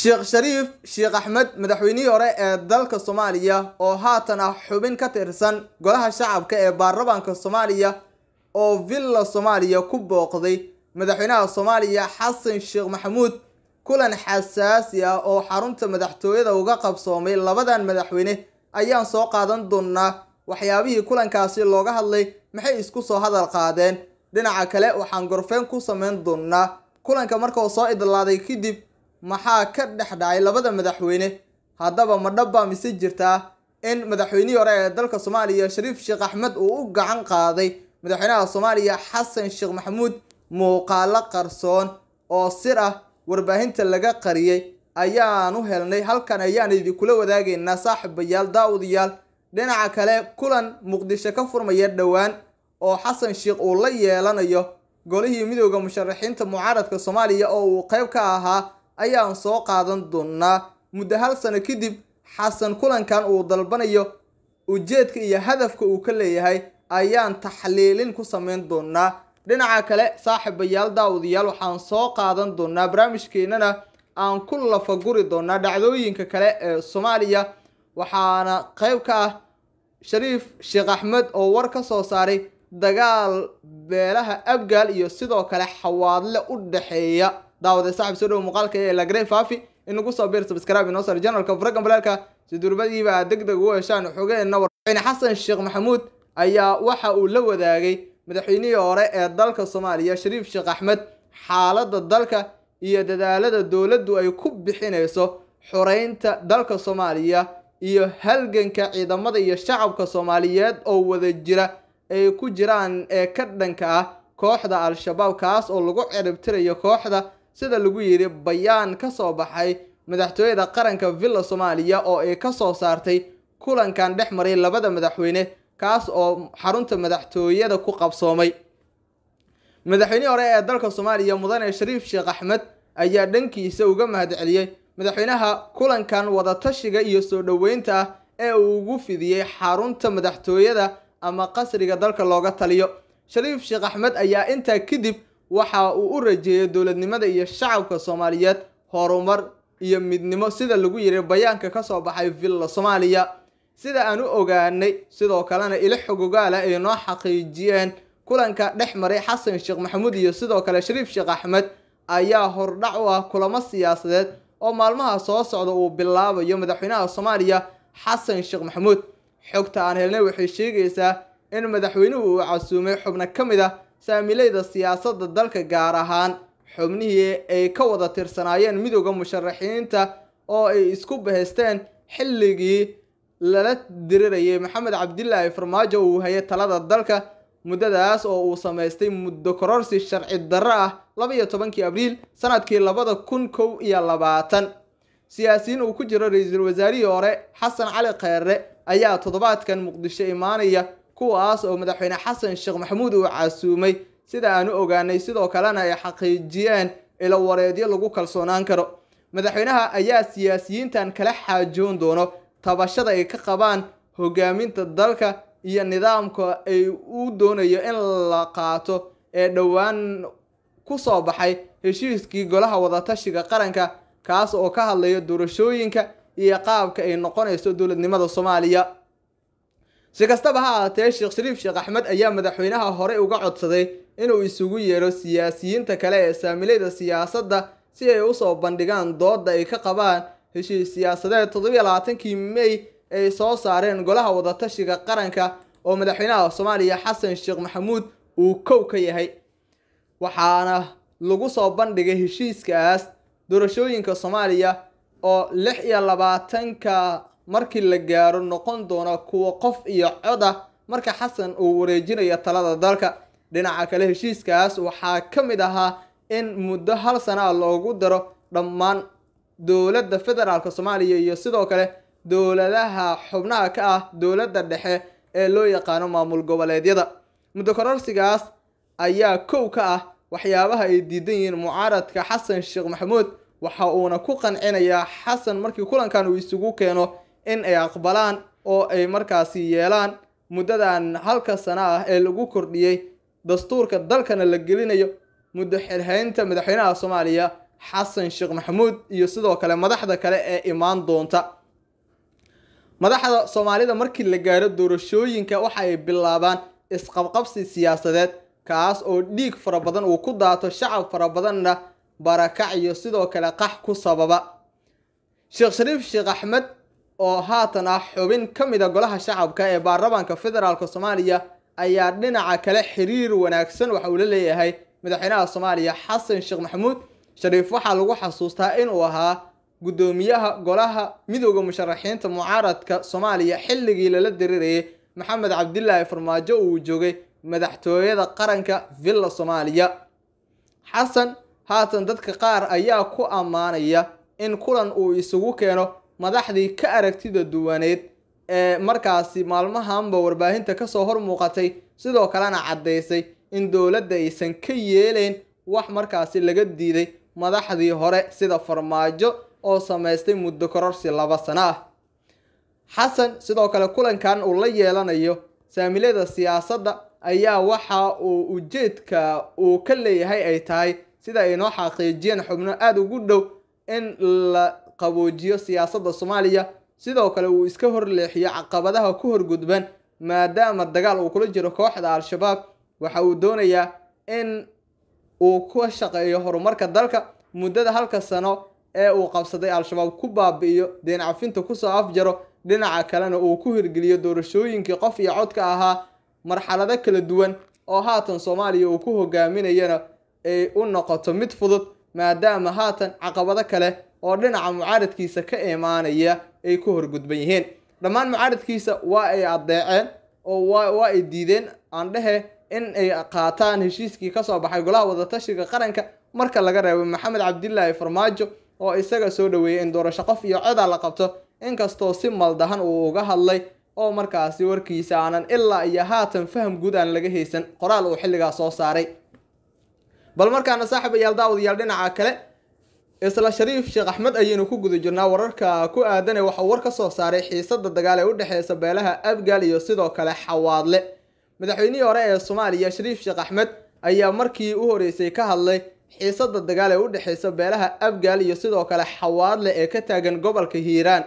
sheekh shariif sheekh axmed madaxweynihii hore ee dalka soomaaliya oo haatan ah xubin ka tirsan golaha shacabka ee baarlamaanka soomaaliya oo villa soomaaliya ku booqday madaxweynaha soomaaliya xasan sheekh maxamuud kulan xasaasi ah oo xarunta madaxtooyada uga qabsoomay labadan madaxweyne ayaan soo qaadan doonnaa waxyaabihii kulankaasi looga hadlay maxay isku soo hadal qaadeen dhinaca kale waxaan gorfeyn ku samayn doonnaa kulanka markau soo idlaaday kadib maxaa ka dhex dhacay labada madaxweyne haddaba ma dhab baa mise jirtaa in madaxweynihii hore ee dalka soomaaliya shariif sheekh axmed uu u gacan qaaday madaxweynaha soomaaliya xasan sheekh maxamuud muuqaalo qarsoon oo sir ah warbaahinta laga qariyey ayaanu helnay halkan ayaan idinkula wadaagaynaa saaxiibayaal daawadayaal dhinaca kale kulan muqdisho ka furmaya dhowaan oo xasan sheekh uu la yeelanayo golihii midooda musharaxiinta mucaaradka soomaaliya oo uu qayb ka ahaa ayaan soo qaadan doonnaa muddo hal sano kadib xasan kulankan uu dalbanayo ujeedka iyo hadafka uu ka leeyahay ayaan taxliilin ku samayn doonaa dhinaca kale saaxiibayaal daawadayaal waxaan soo qaadan doonnaa barnaamijkeennana aan ku lafaguri doonaa dhacdooyinka kale ee soomaaliya waxaana qayb ka ah shariif sheekh axmed oo war ka soo saaray dagaal beelaha abgaal iyo sidoo kale xawaadle u dhaxeeya daawada saxab soo dhow muuqaalka ee lagrey faafi ugu soo biir subscribe inoo sar janalka furagan balaalka si durbadiiba aad deg deg u heshaan xogeena warcin xasan sheekh maxamuud ayaa waxa uu la wadaagay madaxweynihii hore ee dalka soomaaliya shariif sheekh axmed xaaladda dalka iyo dadaalada dowladdu ay ku bixinayso xoreynta dalka soomaaliya iyo halganka ciidamada iyo shacabka soomaaliyeed oo wada jira ay ku jiraan ee ka dhanka ah kooxda al-shabaab kaas oo lagu ciribtirayo kooxda sida lagu yidhi bayaan ka soo baxay madaxtooyada qaranka villa soomaaliya oo ay ka soo saartay kulankan dhex maray labada madaxweyne kaas oo xarunta madaxtooyada ku qabsoomay madaxweynihii hore ee dalka soomaaliya mudane shariif sheekh axmed ayaa dhankiisa uga mahadceliyey madaxweynaha kulankan wadatashiga iyo soo dhoweynta ah ee uu ugu fidiyey xarunta madaxtooyada ama qasriga dalka looga taliyo shariif sheekh axmed ayaa intaa kadib waxa uu u rajeeyay dowladnimada iyo shacabka soomaaliyeed horumar iyo midnimo sida lagu yiri bayaanka ka soo baxay villa soomaaliya sida aan u ogaanay sidoo kalena ilo xogogaala ay noo xaqiijiyeen kulanka dhex maray xasan sheekh maxamuud iyo sidoo kale shariif sheekh axmed ayaa hordhac u ah kulamo siyaasadeed oo maalmaha soo socda uu bilaabayo madaxweynaha soomaaliya xasan sheekh maxamuud xogta aan helnay waxay sheegaysaa in madaxweynuhu uu casuumay xubno ka mid ah saamilayda siyaasadda dalka gaar ahaan xubnihii ay ka wada tirsanaayeen midooda musharaxiinta oo ay isku bahaysteen xilligii lala dirirayay maxamed cabdilaahi farmaajo uu hayay talada dalka muddadaas oo uu samaystay muddo kororsi sharci darro ah laba iyo tobankii abriil sanadkii labada kun kow iyo labaatan siyaasiyiin uu ku jiro ra-iisul wasaarihii hore xasan cali kheerre ayaa toddobaadkan muqdisho imaanaya kuwaas oo madaxweyne xasan sheekh maxamuud uu casuumay sida aan u ogaanay sidoo kalena ay xaqiijiyeen ilo wareedyo lagu kalsoonaan karo madaxweynaha ayaa siyaasiyiintan kala xaajoon doono tabashada ay ka qabaan hogaaminta dalka iyo nidaamka ay u doonayo in la qaato ee dhowaan ku soo baxay heshiiskii golaha wadatashiga qaranka kaas oo ka hadlaya doorashooyinka iyo qaabka ay noqonayso dowladnimada soomaaliya si kastaba ha ahaatee sheekh shariif sheekh axmed ayaa madaxweynaha horey uga codsaday inuu isugu yeedho siyaasiyiinta kale ee saamilayda siyaasadda si ay u soo bandhigaan doodda ay ka qabaan heshiis siyaasadeed toddobiyo labaatankii mey ay soo saareen golaha wadatashiga qaranka oo madaxweynaha soomaaliya xasan sheekh maxamuud uu kow ka yahay waxaana lagu soo bandhigay heshiiskaas doorashooyinka soomaaliya oo lix iyo labaatanka markii la gaaro noqon doona kuwa qof iyo cod ah marka xasan uu wareejinayo talada dalka dhinaca kale heshiiskaas waxaa ka mid ahaa in muddo hal sana a loogu daro dhammaan dowladda federaalk soomaaliya iyo sidoo kale dowladaha xubnaha ka ah dowladda dhexe ee loo yaqaano maamul goboleedyada muddo kororsigaas ayaa kow ka ah waxyaabaha ay diidan yihiin mucaaradka xasan sheekh maxamuud waxa uuna ku qancinayaa xasan markii kulankan uu isugu keeno in ay aqbalaan oo ay markaasi yeelaan muddadan halka sano ah ee lagu kordhiyey dastuurka dalkana la gelinayo muddo xilhaynta madaxweynaha soomaaliya xasan sheekh maxamuud iyo sidoo kale madaxda kale ee imaan doonta madaxda soomaalida markii la gaaro doorashooyinka waxa ay bilaabaan isqabqabsi siyaasadeed kaas oo dhiig fara badan uu ku daato shacab fara badanna barakac iyo sidoo kale qax ku sababa sheekh shariif sheekh axmed oo haatan ah xubin ka mida ah golaha shacabka ee baarlamaanka federaalk soomaaliya ayaa dhinaca kale xiriir wanaagsan waxa uu la leeyahay madaxweynaha soomaaliya xasan sheekh maxamuud shariif waxaa lagu xasuustaa inuu ahaa guddoomiyaha golaha midooda musharaxiinta mucaaradka soomaaliya xilligii lala darirayay maxamed cabdilaahi farmaajo uu joogay madaxtooyada qaranka villa soomaaliya xasan haatan dadka qaar ayaa ku ammaanaya in kulan uu isugu keeno madaxdii ka aragtida duwaneed ee markaasi maalmahanba warbaahinta kasoo hor muuqatay sidoo kalena caddaysay in dowladda aysan ka yeelayn wax markaasi laga diiday madaxdii hore sida farmaajo oo samaystay muddo kororsi laba sano ah xasan sidoo kale kulankan uu la yeelanayo saamilada siyaasadda ayaa waxa uu ujeedka uu ka leeyahay ay tahay sida ay noo xaqiijiyeen xubno aada ugu dhow in la qaboojiyo siyaasadda soomaaliya sidoo kale uu iska horleexiyo caqabadaha ku hor gudban maadaama dagaal uu kula jiro kooxda al-shabaab waxa uu doonayaa in uu ka shaqeeyo horumarka dalka muddada halka sano ee uu qabsaday al-shabaab ku baabi'iyo deencafinta cafinta kusoo afjaro dhinaca kalena uu ku hirgeliyo doorashooyinkii qof iyo codka ahaa marxalado kala duwan oo haatan soomaaliya uu ku hogaaminayana ay u noqoto mid fudud maadaama haatan caqabado kale oo dhinaca mucaaradkiisa ka imaanaya ay ku horgudban yihiin dhammaan mucaaradkiisa waa ay addeeceen oo waa ay diideen aan dhehe in ay qaataan heshiiskii ka soo baxay golaha wadatashiga qaranka marka laga reebo maxamed cabdilaahi farmaajo oo isaga soo dhoweeyey in doorasho qof iyo codaa la qabto inkastoo si maldahan uu uga hadlay oo markaasi warkiisa aanan ilaa iyo haatan faham guud aan laga haysan qoraal uu xilligaas soo saaray bal markaana saaxiibayaal daawadayaal dhinaca kale isla shariif sheekh axmed ayaynu ku guda jirnaa wararka ku aadan ee waxauu war ka soo saaray xiisadda dagaal ee u dhexeysa beelaha afgaal iyo sidoo kale xawaadle madaxweynihii hore ee soomaaliya shariif sheekh axmed ayaa markii u horeysay ka hadlay xiisada dagaal ee u dhexeysa beelaha afgaal iyo sidoo kale xawaadle ee ka taagan gobolka hiiraan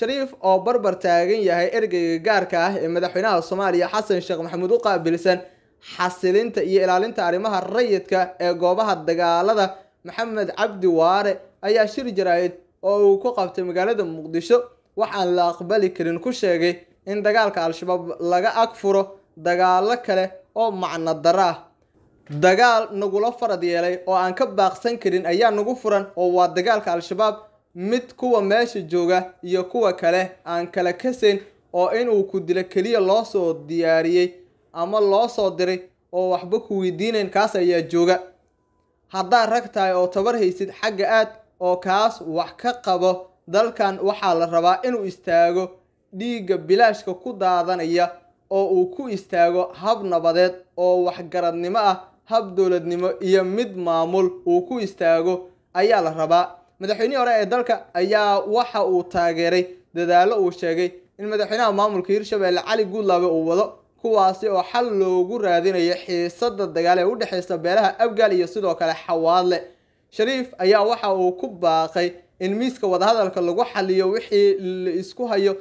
shariif oo barbar taagan yahay ergeyga gaarka ah ee madaxweynaha soomaaliya xasan sheekh maxamuud u qaabilsan xasilinta iyo ilaalinta arrimaha rayidka ee goobaha dagaalada maxamed cabdi waare ayaa shir jaraa'id oo uu ku qabtay magaalada muqdisho waxaan la aqbali karin ku sheegay in dagaalka al-shabaab laga ag furo dagaallo kale oo macno daro ah dagaal nagula farad yeelay oo aan ka baaqsan karin ayaa nagu furan oo waa dagaalka al-shabaab mid kuwa meesha jooga iyo kuwa kale aan kala kasayn oo inuu ku dilo keliya loo soo diyaariyey ama loo soo diray oo waxba ku weydiinayn kaas ayaa jooga haddaad rag tahay oo tabar haysid xagga aad oo kaas wax ka qabo dalkan waxaa la rabaa inuu istaago dhiigga bilaashka ku daadanaya oo uu ku istaago hab nabadeed oo waxgaradnimo ah hab dowladnimo iyo mid maamul uu ku istaago ayaa la rabaa madaxweynihii hore ee dalka ayaa waxa uu taageeray dadaallo uu sheegay in madaxweynaha maamulka hirshabeelle cali guudlaabe uu wado kuwaasi oo xal loogu raadinayo xiisadda dagaal ee u dhexaysa beelaha afgaal iyo sidoo kale xawaadle shariif ayaa waxa uu ku baaqay in miiska wadahadalka lagu xaliyo wixii la isku hayo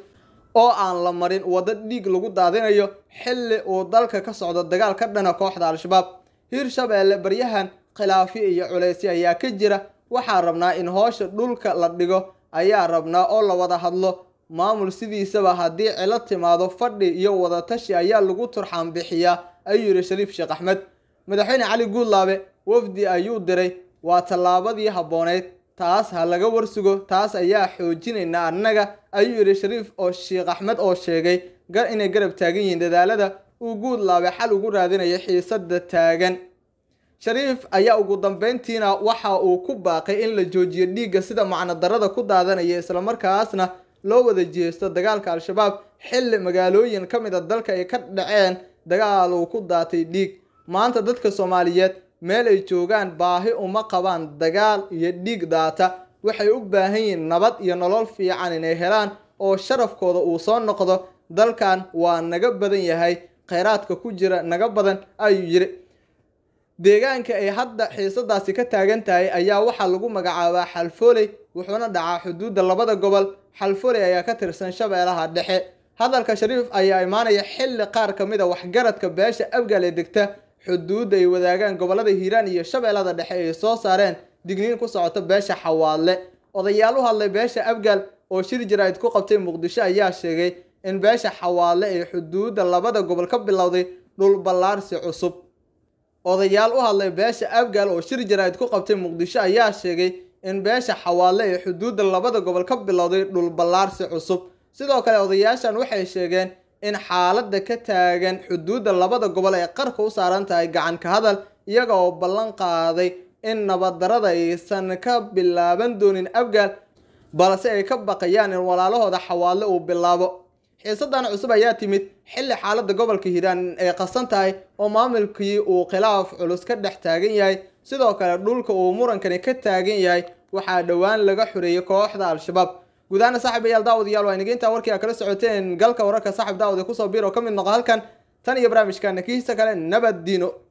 oo aan la marin waddo dhiig lagu daadinayo xilli uu dalka ka socdo dagaal ka dhana kooxda al-shabaab hiir shabeelle baryahan khilaafi iyo culaysyo ayaa ka jira waxaa rabnaa in hoosha dhulka la dhigo ayaa rabnaa oo la wada hadlo maamul sidiisaba haddii cilo timaado fadhi iyo wadatashi ayaa lagu turxaan bixiyaa ayuu yidhi shariif sheekh axmed madaxweyne cali guudlaabe wafdi ayuu diray waa tallaabadii habbooneyd taas ha laga warsugo taas ayaa xoojinaynaa annaga ayuu yidhi shariif oo sheekh axmed oo sheegay inay garab taagan yihiin dadaalada uu guudlaabe xal ugu raadinaya xiisadda taagan shariif ayaa ugu dambayntiina waxa uu ku baaqay in la joojiyo dhiigga sida macno ku daadanaya islamarkaasna loo wada jeesto dagaalka al-shabaab xilli magaalooyin ka mid a dalka ay ka dhaceen dagaal uu ku daatay dhiig maanta dadka soomaaliyeed meel ay joogaan baahi uma qabaan dagaal iyo dhiig daata waxay u baahan yihiin nabad iyo nolol fiican inay helaan oo sharafkooda uu soo noqdo dalkan waa naga badan yahay kheyraadka ku jira naga badan ayuu yiri deegaanka ay hadda xiisadaasi ka taagan tahay ayaa waxaa lagu magacaabaa xalfooley wuxuuna dhacaa xuduudda labada gobol xalfuley ayaa ka tirsan shabeelaha dhexe hadalka shariif ayaa imaanaya xilli qaar ka mid a ah waxgaradka beesha abgaale degta xuduudda ay wadaagaan gobollada hiiraan iyo shabeellada dhexe ay soo saareen digniin ku socota beesha xawaadle odayaal u hadlay beesha abgaal oo shir jaraa'id ku qabtay muqdisho ayaa sheegay in beesha xawaadle ay xuduudda labada gobol ka bilowday dhul ballaarsi cusub odayaal u hadlay beesha abgaal oo shir jaraa'id ku qabtay muqdisho ayaa sheegay in beesha xawaalle ee xuduudda labada gobol ka bilowday dhul ballaarsi cusub sidoo kale odayaashan waxay sheegeen in xaaladda ka taagan xuduudda labada gobol ay qarka u saaran tahay gacan ka hadal iyaga oo ballan qaaday in nabaddarada aysan ka bilaaban doonin afgaal balse ay ka baqayaan in walaalahooda xawaalle uu bilaabo xiisadan cusub ayaa timid xilli xaaladda gobolka hiiraan ay qasan tahay oo maamulkii uu khilaaf culus ka dhex taagan yahay sidoo kale dhulka uu murankani ka taagan yahay waxaa dhowaan laga xoreeyey kooxda al-shabaab guud ahaana saaxiibayaal daawad iyaal waa intaa warkii aa kala socoteen galka wararka saaxiib daawad ee kusoo biir oo ka mid noqo halkan tan iyo barnaamijkaana kiisa kale nabad diino